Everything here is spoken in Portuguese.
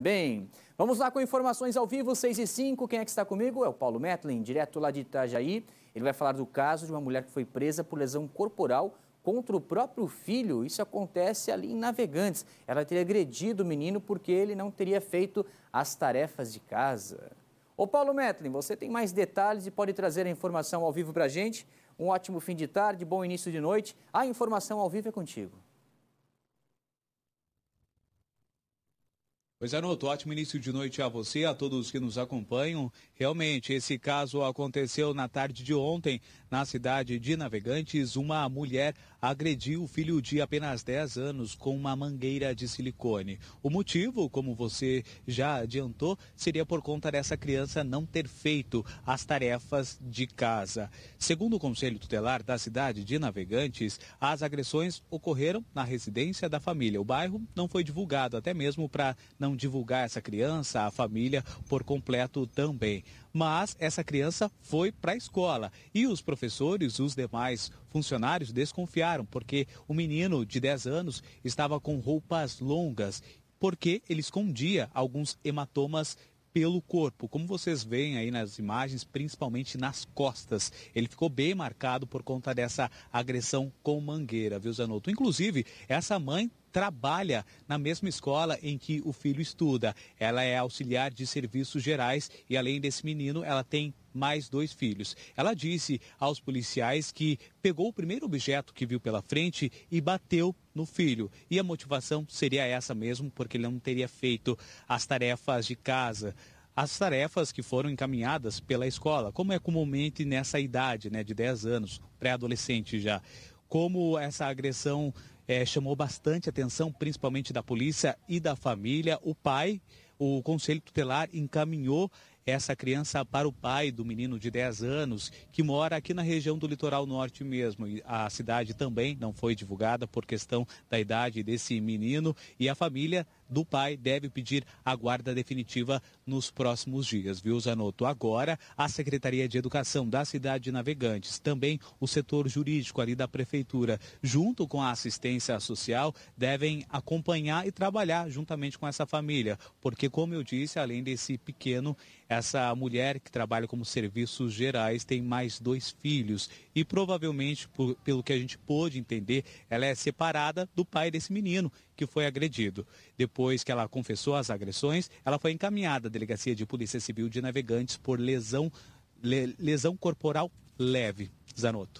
Bem, vamos lá com informações ao vivo, 6 e 5. Quem é que está comigo? É o Paulo Metlin, direto lá de Itajaí. Ele vai falar do caso de uma mulher que foi presa por lesão corporal contra o próprio filho. Isso acontece ali em Navegantes. Ela teria agredido o menino porque ele não teria feito as tarefas de casa. Ô Paulo Metlin, você tem mais detalhes e pode trazer a informação ao vivo para a gente. Um ótimo fim de tarde, bom início de noite. A informação ao vivo é contigo. Pois é, Noto, ótimo início de noite a você, a todos que nos acompanham. Realmente, esse caso aconteceu na tarde de ontem, na cidade de Navegantes. Uma mulher agrediu o filho de apenas 10 anos com uma mangueira de silicone. O motivo, como você já adiantou, seria por conta dessa criança não ter feito as tarefas de casa. Segundo o Conselho Tutelar da cidade de Navegantes, as agressões ocorreram na residência da família. O bairro não foi divulgado, até mesmo para não divulgar essa criança, a família por completo também. Mas essa criança foi para a escola e os professores, os demais funcionários desconfiaram porque o menino de 10 anos estava com roupas longas porque ele escondia alguns hematomas pelo corpo. Como vocês veem aí nas imagens, principalmente nas costas. Ele ficou bem marcado por conta dessa agressão com mangueira, viu, Zanotto? Inclusive, essa mãe trabalha na mesma escola em que o filho estuda. Ela é auxiliar de serviços gerais e, além desse menino, ela tem mais dois filhos. Ela disse aos policiais que pegou o primeiro objeto que viu pela frente e bateu no filho. E a motivação seria essa mesmo, porque ele não teria feito as tarefas de casa as tarefas que foram encaminhadas pela escola, como é comumente nessa idade, né, de 10 anos, pré-adolescente já. Como essa agressão é, chamou bastante atenção, principalmente da polícia e da família. O pai, o Conselho Tutelar, encaminhou essa criança para o pai do menino de 10 anos, que mora aqui na região do litoral norte mesmo. A cidade também não foi divulgada por questão da idade desse menino e a família do pai deve pedir a guarda definitiva nos próximos dias, viu, Zanotto? Agora, a Secretaria de Educação da cidade de Navegantes, também o setor jurídico ali da Prefeitura, junto com a assistência social, devem acompanhar e trabalhar juntamente com essa família, porque, como eu disse, além desse pequeno, essa mulher que trabalha como serviços gerais tem mais dois filhos e provavelmente, por, pelo que a gente pôde entender, ela é separada do pai desse menino que foi agredido. Depois depois que ela confessou as agressões, ela foi encaminhada à Delegacia de Polícia Civil de Navegantes por lesão, lesão corporal leve. Zanotto.